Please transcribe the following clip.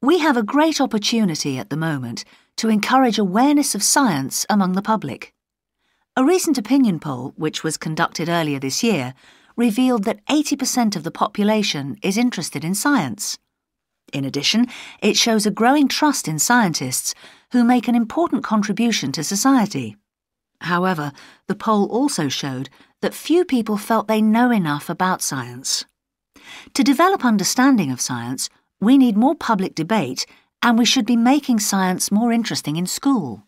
We have a great opportunity at the moment to encourage awareness of science among the public. A recent opinion poll, which was conducted earlier this year, revealed that 80% of the population is interested in science. In addition, it shows a growing trust in scientists who make an important contribution to society. However, the poll also showed that few people felt they know enough about science. To develop understanding of science, we need more public debate and we should be making science more interesting in school.